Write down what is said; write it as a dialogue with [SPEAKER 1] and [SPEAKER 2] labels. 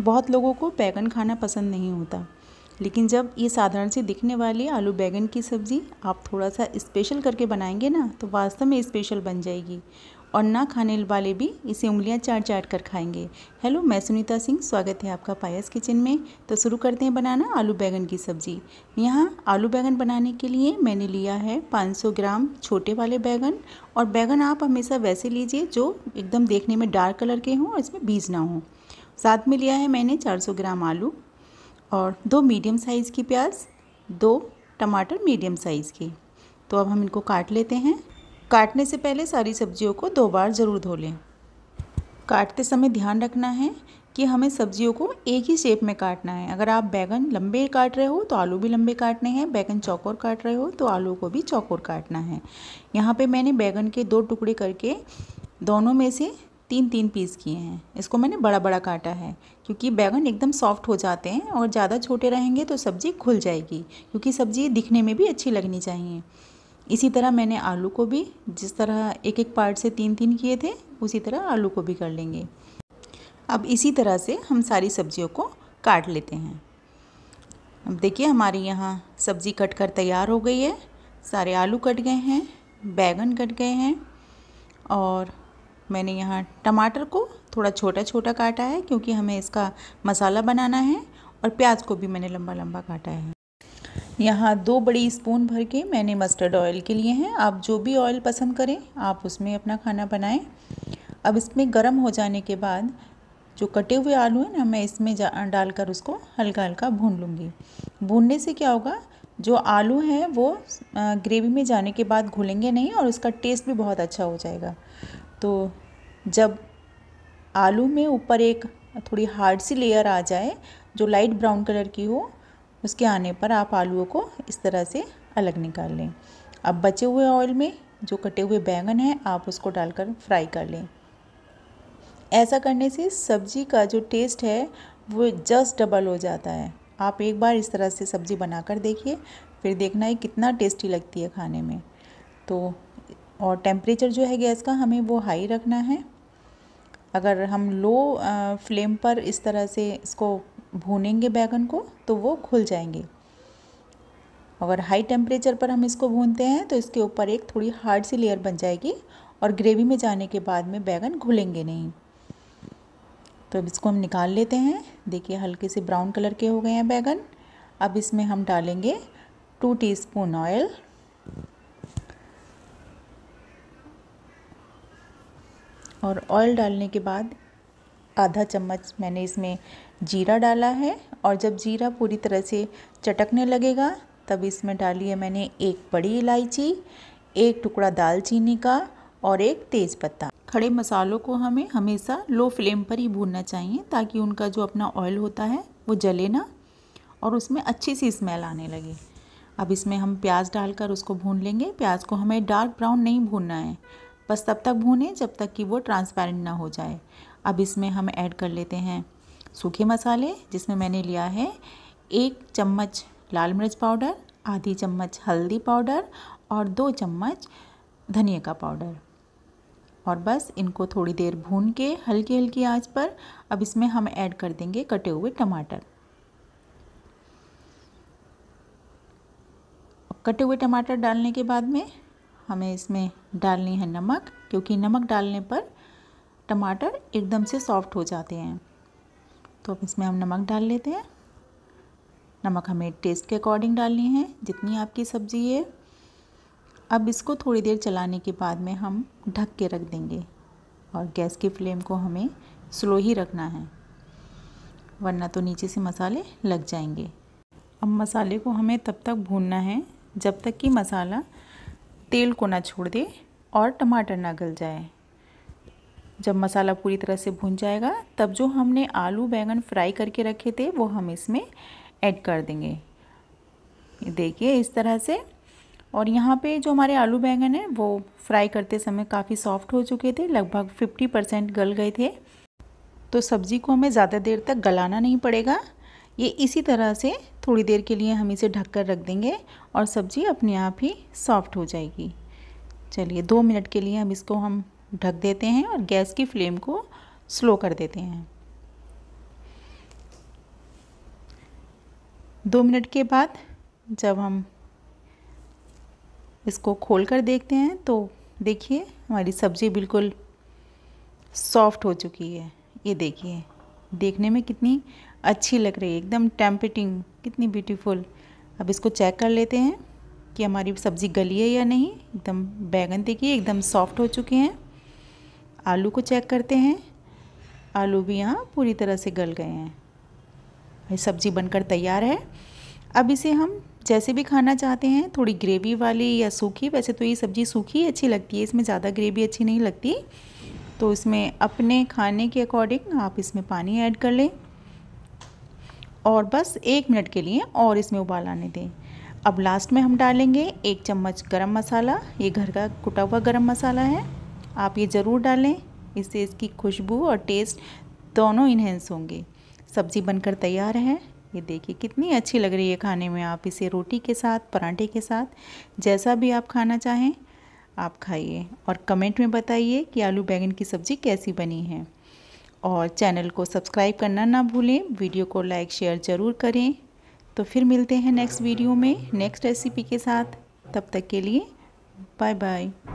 [SPEAKER 1] बहुत लोगों को बैगन खाना पसंद नहीं होता लेकिन जब ये साधारण सी दिखने वाली आलू बैगन की सब्ज़ी आप थोड़ा सा स्पेशल करके बनाएंगे ना तो वास्तव में स्पेशल बन जाएगी और ना खाने वाले भी इसे उंगलियां चाट चाट कर खाएंगे हेलो मैं सुनीता सिंह स्वागत है आपका पायस किचन में तो शुरू करते हैं बनाना आलू बैगन की सब्ज़ी यहाँ आलू बैगन बनाने के लिए मैंने लिया है 500 ग्राम छोटे वाले बैगन और बैगन आप हमेशा वैसे लीजिए जो एकदम देखने में डार्क कलर के हों और इसमें बीज ना हों साथ में लिया है मैंने 400 ग्राम आलू और दो मीडियम साइज़ की प्याज दो टमाटर मीडियम साइज़ के तो अब हम इनको काट लेते हैं काटने से पहले सारी सब्जियों को दो बार ज़रूर धो लें काटते समय ध्यान रखना है कि हमें सब्जियों को एक ही शेप में काटना है अगर आप बैगन लंबे काट रहे हो तो आलू भी लंबे काटने हैं बैगन चौकोर काट रहे हो तो आलू को भी चौकोर काटना है यहाँ पे मैंने बैगन के दो टुकड़े करके दोनों में से तीन तीन पीस किए हैं इसको मैंने बड़ा बड़ा काटा है क्योंकि बैगन एकदम सॉफ्ट हो जाते हैं और ज़्यादा छोटे रहेंगे तो सब्ज़ी खुल जाएगी क्योंकि सब्ज़ी दिखने में भी अच्छी लगनी चाहिए इसी तरह मैंने आलू को भी जिस तरह एक एक पार्ट से तीन तीन किए थे उसी तरह आलू को भी कर लेंगे अब इसी तरह से हम सारी सब्जियों को काट लेते हैं अब देखिए हमारे यहाँ सब्ज़ी कट कर तैयार हो गई है सारे आलू कट गए हैं बैगन कट गए हैं और मैंने यहाँ टमाटर को थोड़ा छोटा छोटा काटा है क्योंकि हमें इसका मसाला बनाना है और प्याज को भी मैंने लंबा लंबा काटा है यहाँ दो बड़ी स्पून भर के मैंने मस्टर्ड ऑयल के लिए हैं आप जो भी ऑयल पसंद करें आप उसमें अपना खाना बनाएं अब इसमें गर्म हो जाने के बाद जो कटे हुए आलू हैं ना मैं इसमें डालकर उसको हल्का हल्का भून लूँगी भूनने से क्या होगा जो आलू हैं वो ग्रेवी में जाने के बाद घुलेंगे नहीं और उसका टेस्ट भी बहुत अच्छा हो जाएगा तो जब आलू में ऊपर एक थोड़ी हार्ड सी लेयर आ जाए जो लाइट ब्राउन कलर की हो उसके आने पर आप आलूओं को इस तरह से अलग निकाल लें अब बचे हुए ऑयल में जो कटे हुए बैंगन हैं आप उसको डालकर फ्राई कर लें ऐसा करने से सब्जी का जो टेस्ट है वो जस्ट डबल हो जाता है आप एक बार इस तरह से सब्ज़ी बनाकर देखिए फिर देखना है कितना टेस्टी लगती है खाने में तो और टेम्परेचर जो है गैस का हमें वो हाई रखना है अगर हम लो फ्लेम पर इस तरह से इसको भूनेंगे बैगन को तो वो खुल जाएंगे अगर हाई टेम्परेचर पर हम इसको भूनते हैं तो इसके ऊपर एक थोड़ी हार्ड सी लेयर बन जाएगी और ग्रेवी में जाने के बाद में बैगन घुलेंगे नहीं तो अब इसको हम निकाल लेते हैं देखिए हल्के से ब्राउन कलर के हो गए हैं बैगन अब इसमें हम डालेंगे टू टीस्पून ऑयल और ऑयल डालने के बाद आधा चम्मच मैंने इसमें जीरा डाला है और जब जीरा पूरी तरह से चटकने लगेगा तब इसमें डाली है मैंने एक बड़ी इलायची एक टुकड़ा दालचीनी का और एक तेज़पत्ता खड़े मसालों को हमें हमेशा लो फ्लेम पर ही भूनना चाहिए ताकि उनका जो अपना ऑयल होता है वो जले ना और उसमें अच्छी सी स्मेल आने लगे अब इसमें हम प्याज डालकर उसको भून लेंगे प्याज को हमें डार्क ब्राउन नहीं भूनना है बस तब तक भूनें जब तक कि वो ट्रांसपेरेंट ना हो जाए अब इसमें हम ऐड कर लेते हैं सूखे मसाले जिसमें मैंने लिया है एक चम्मच लाल मिर्च पाउडर आधी चम्मच हल्दी पाउडर और दो चम्मच धनिया का पाउडर और बस इनको थोड़ी देर भून के हल्की हल्की आंच पर अब इसमें हम ऐड कर देंगे कटे हुए टमाटर कटे हुए टमाटर डालने के बाद में हमें इसमें डालनी है नमक क्योंकि नमक डालने पर टमाटर एकदम से सॉफ्ट हो जाते हैं तो अब इसमें हम नमक डाल लेते हैं नमक हमें टेस्ट के अकॉर्डिंग डालनी है जितनी आपकी सब्ज़ी है अब इसको थोड़ी देर चलाने के बाद में हम ढक के रख देंगे और गैस की फ्लेम को हमें स्लो ही रखना है वरना तो नीचे से मसाले लग जाएंगे अब मसाले को हमें तब तक भूनना है जब तक कि मसाला तेल को ना छोड़ दे और टमाटर ना गल जाए जब मसाला पूरी तरह से भुन जाएगा तब जो हमने आलू बैंगन फ्राई करके रखे थे वो हम इसमें ऐड कर देंगे देखिए इस तरह से और यहाँ पे जो हमारे आलू बैंगन है वो फ्राई करते समय काफ़ी सॉफ्ट हो चुके थे लगभग 50 परसेंट गल गए थे तो सब्ज़ी को हमें ज़्यादा देर तक गलाना नहीं पड़ेगा ये इसी तरह से थोड़ी देर के लिए हम इसे ढक कर रख देंगे और सब्ज़ी अपने आप ही सॉफ्ट हो जाएगी चलिए दो मिनट के लिए हम इसको हम ढक देते हैं और गैस की फ्लेम को स्लो कर देते हैं दो मिनट के बाद जब हम इसको खोल कर देखते हैं तो देखिए हमारी सब्ज़ी बिल्कुल सॉफ्ट हो चुकी है ये देखिए देखने में कितनी अच्छी लग रही है एकदम टेम्पटिंग कितनी ब्यूटीफुल अब इसको चेक कर लेते हैं कि हमारी सब्ज़ी गली है या नहीं एकदम बैगन देखिए एकदम सॉफ्ट हो चुके हैं आलू को चेक करते हैं आलू भी यहाँ पूरी तरह से गल गए हैं ये सब्ज़ी बनकर तैयार है अब इसे हम जैसे भी खाना चाहते हैं थोड़ी ग्रेवी वाली या सूखी वैसे तो ये सब्ज़ी सूखी अच्छी लगती है इसमें ज़्यादा ग्रेवी अच्छी नहीं लगती तो इसमें अपने खाने के अकॉर्डिंग आप इसमें पानी ऐड कर लें और बस एक मिनट के लिए और इसमें उबाल आने दें अब लास्ट में हम डालेंगे एक चम्मच गरम मसाला ये घर का कुटा हुआ गरम मसाला है आप ये ज़रूर डालें इससे इसकी खुशबू और टेस्ट दोनों इन्हेंस होंगे सब्ज़ी बनकर तैयार है ये देखिए कितनी अच्छी लग रही है खाने में आप इसे रोटी के साथ पराठे के साथ जैसा भी आप खाना चाहें आप खाइए और कमेंट में बताइए कि आलू बैंगन की सब्ज़ी कैसी बनी है और चैनल को सब्सक्राइब करना ना भूलें वीडियो को लाइक शेयर ज़रूर करें तो फिर मिलते हैं नेक्स्ट वीडियो में नेक्स्ट रेसिपी के साथ तब तक के लिए बाय बाय